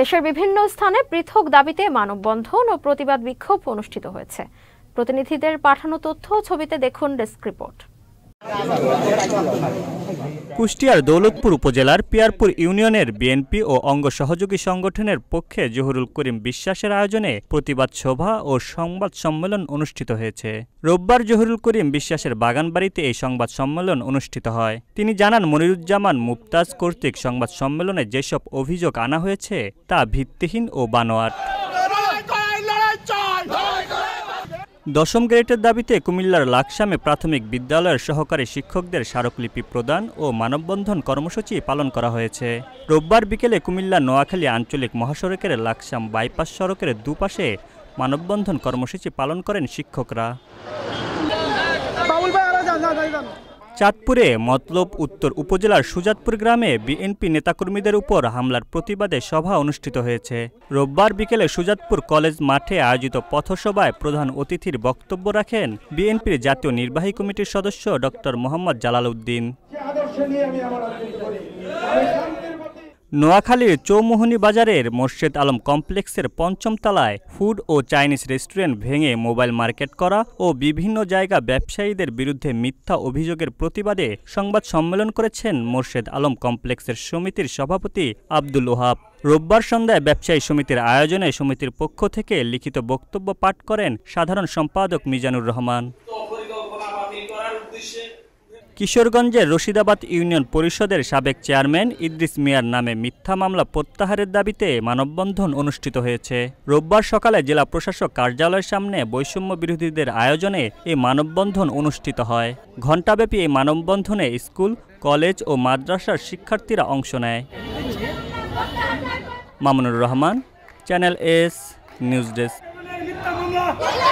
দেশের বিভিন্ন স্থানে পৃথক দাবিতে মানববন্ধন ও প্রতিবাদ বিক্ষোভ অনুষ্ঠিত হয়েছে প্রতিনিধিদের পাঠানো তথ্য ছবিতে দেখুন ডেস্ক রিপোর্ট কুষ্টিয়ার দৌলতপুর উপজেলার পিয়ারপুর ইউনিয়নের বিএনপি ও অঙ্গ সহযোগী সংগঠনের পক্ষে জহুরুল করিম বিশ্বাসের আয়োজনে প্রতিবাদ সভা ও সংবাদ সম্মেলন অনুষ্ঠিত হয়েছে রোববার জহুরুল করিম বিশ্বাসের বাগানবাড়িতে এই সংবাদ সম্মেলন অনুষ্ঠিত হয় তিনি জানান মনিরুজ্জামান মুফতাজ কর্তৃক সংবাদ সম্মেলনে যেসব অভিযোগ আনা হয়েছে তা ভিত্তিহীন ও বানোয়াট দশম গ্রেডের দাবিতে কুমিল্লার লাকসামে প্রাথমিক বিদ্যালয়ের সহকারী শিক্ষকদের স্মারকলিপি প্রদান ও মানববন্ধন কর্মসূচি পালন করা হয়েছে রোববার বিকেলে কুমিল্লা নোয়াখালী আঞ্চলিক মহাসড়কের লাকসাম বাইপাস সড়কের দুপাশে মানববন্ধন কর্মসূচি পালন করেন শিক্ষকরা চাঁদপুরে মতলব উত্তর উপজেলার সুজাতপুর গ্রামে বিএনপি নেতাকর্মীদের উপর হামলার প্রতিবাদে সভা অনুষ্ঠিত হয়েছে রোববার বিকেলে সুজাতপুর কলেজ মাঠে আয়োজিত পথসভায় প্রধান অতিথির বক্তব্য রাখেন বিএনপির জাতীয় নির্বাহী কমিটির সদস্য ডক্টর মোহাম্মদ জালাল উদ্দিন নোয়াখালীর চৌমোহনি বাজারের মোর্শেদ আলম কমপ্লেক্সের পঞ্চম তলায় ফুড ও চাইনিজ রেস্টুরেন্ট ভেঙে মোবাইল মার্কেট করা ও বিভিন্ন জায়গা ব্যবসায়ীদের বিরুদ্ধে মিথ্যা অভিযোগের প্রতিবাদে সংবাদ সম্মেলন করেছেন মোর্শেদ আলম কমপ্লেক্সের সমিতির সভাপতি আব্দুল ওহাব রোববার সন্ধ্যায় ব্যবসায়ী সমিতির আয়োজনে সমিতির পক্ষ থেকে লিখিত বক্তব্য পাঠ করেন সাধারণ সম্পাদক মিজানুর রহমান কিশোরগঞ্জের রশিদাবাদ ইউনিয়ন পরিষদের সাবেক চেয়ারম্যান ইদ্রিস মিয়ার নামে মিথ্যা মামলা প্রত্যাহারের দাবিতে মানববন্ধন অনুষ্ঠিত হয়েছে রোববার সকালে জেলা প্রশাসক কার্যালয়ের সামনে বৈষম্য বিরোধীদের আয়োজনে এই মানববন্ধন অনুষ্ঠিত হয় ঘণ্টাব্যাপী এই মানববন্ধনে স্কুল কলেজ ও মাদ্রাসার শিক্ষার্থীরা অংশ নেয় Mamunur Rahman channel S news desk